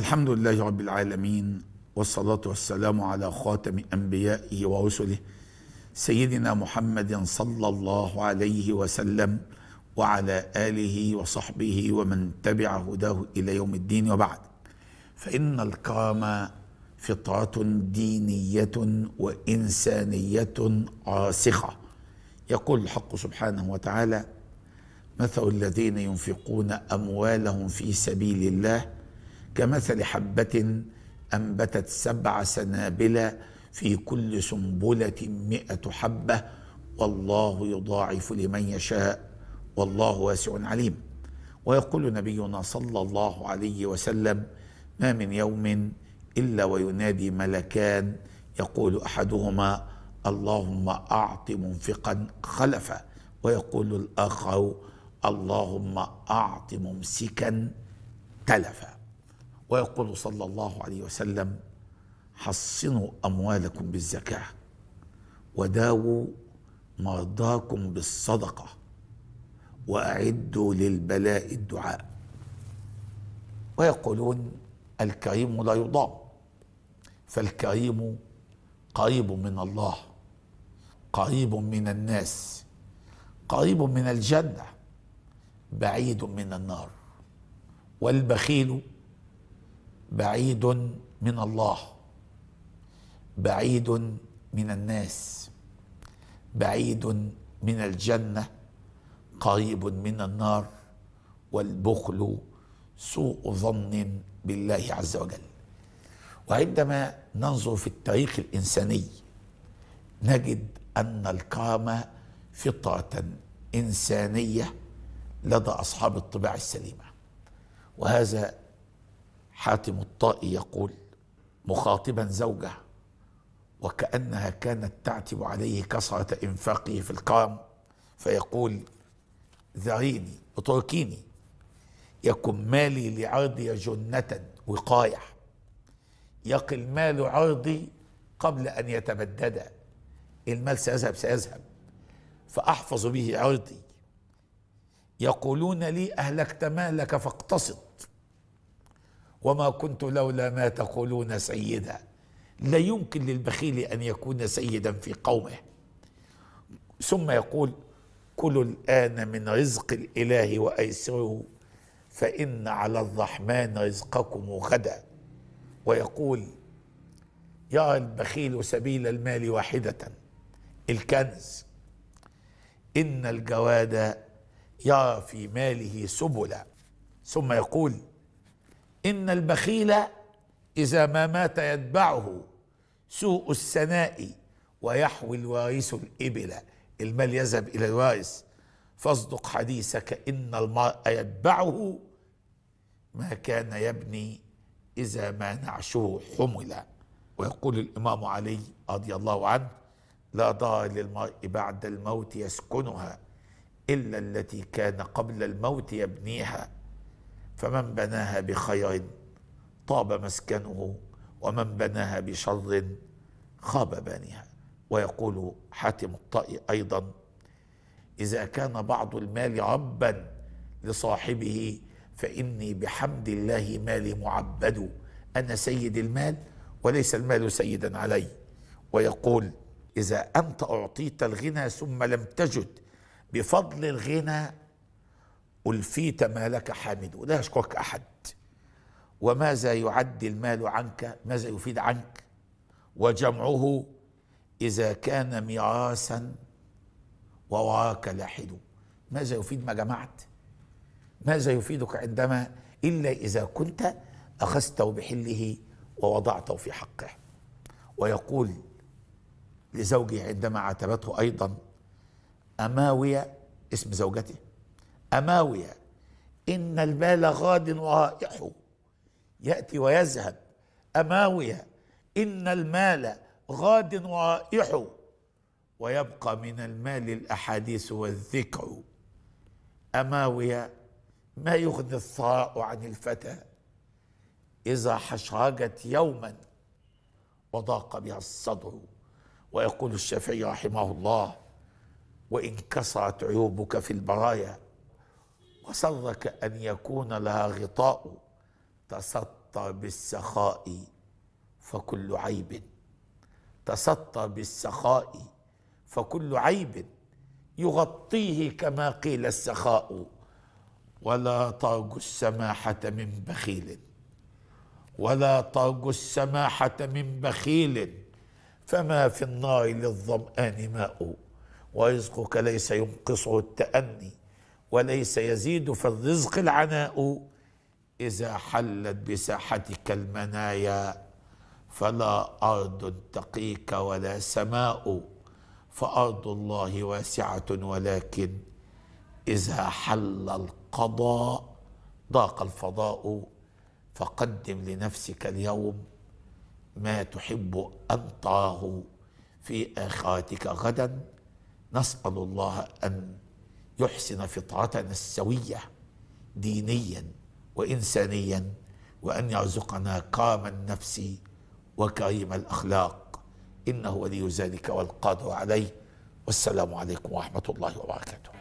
الحمد لله رب العالمين والصلاة والسلام على خاتم أنبيائه ورسله سيدنا محمد صلى الله عليه وسلم وعلى آله وصحبه ومن تبع هداه إلى يوم الدين وبعد فإن الكرامة فطرة دينية وإنسانية راسخة يقول الحق سبحانه وتعالى مثل الذين ينفقون أموالهم في سبيل الله كمثل حبة أنبتت سبع سنابل في كل سنبلة مئة حبة والله يضاعف لمن يشاء والله واسع عليم ويقول نبينا صلى الله عليه وسلم ما من يوم إلا وينادي ملكان يقول أحدهما اللهم أعط منفقا خلفا ويقول الآخر اللهم أعط ممسكا تلفا ويقول صلى الله عليه وسلم حصنوا أموالكم بالزكاة وداووا مرضاكم بالصدقة وأعدوا للبلاء الدعاء ويقولون الكريم لا يضام فالكريم قريب من الله قريب من الناس قريب من الجنة بعيد من النار والبخيل بعيد من الله بعيد من الناس بعيد من الجنه قريب من النار والبخل سوء ظن بالله عز وجل وعندما ننظر في التاريخ الانساني نجد ان الكرامه فطره انسانيه لدى اصحاب الطباع السليمه وهذا حاتم الطائي يقول مخاطبا زوجه وكأنها كانت تعتب عليه كثرة إنفاقه في القام فيقول ذريني اتركيني يكن مالي لعرضي جنة وقاية يقي المال عرضي قبل أن يتبدد المال سيذهب سيذهب فأحفظ به عرضي يقولون لي أهلكت مالك فاقتصد وما كنت لولا ما تقولون سيدا لا يمكن للبخيل أن يكون سيدا في قومه ثم يقول كلوا الآن من رزق الإله وأيسره فإن على الرحمن رزقكم غدا ويقول يرى البخيل سبيل المال واحدة الكنز إن الجواد يرى في ماله سبلا ثم يقول إن البخيل إذا ما مات يتبعه سوء السناء ويحوي الوارث الإبل المال يذهب إلى الوارث فاصدق حديثك إن المرء يتبعه ما كان يبني إذا ما نعشه حمل ويقول الإمام علي رضي الله عنه لا دار للمرء بعد الموت يسكنها إلا التي كان قبل الموت يبنيها فمن بناها بخير طاب مسكنه ومن بناها بشر خاب بانيها ويقول حاتم الطائي ايضا اذا كان بعض المال عبا لصاحبه فاني بحمد الله مالي معبد انا سيد المال وليس المال سيدا علي ويقول اذا انت اعطيت الغنى ثم لم تجد بفضل الغنى ألفيت ما لك حامد لا يشكرك أحد وماذا يعد المال عنك ماذا يفيد عنك وجمعه إذا كان ميراثا ووراك لاحد ماذا يفيد ما جمعت ماذا يفيدك عندما إلا إذا كنت أخذته بحله ووضعته في حقه ويقول لزوجي عندما عاتبته أيضا أماوية اسم زوجته أماوية إن المال غاد ورائح يأتي ويذهب أماوية إن المال غاد ورائح ويبقى من المال الأحاديث والذكر أماوية ما يغني الثراء عن الفتى إذا حشرجت يوما وضاق بها الصدر ويقول الشافعي رحمه الله وإن كسرت عيوبك في البرايا وصرك أن يكون لها غطاء تسطى بالسخاء فكل عيب تسطى بالسخاء فكل عيب يغطيه كما قيل السخاء ولا ترجو السماحة من بخيل ولا ترجو السماحة من بخيل فما في النار للظمآن ماء ورزقك ليس ينقصه التأني وليس يزيد في الرزق العناء إذا حلت بساحتك المنايا فلا أرض تقيك ولا سماء فأرض الله واسعة ولكن إذا حل القضاء ضاق الفضاء فقدم لنفسك اليوم ما تحب أن تراه في آخرتك غدا نسأل الله أن يحسن فطرتنا السويه دينيا وانسانيا وان يرزقنا كرام النفس وكريم الاخلاق انه ولي ذلك والقادر عليه والسلام عليكم ورحمه الله وبركاته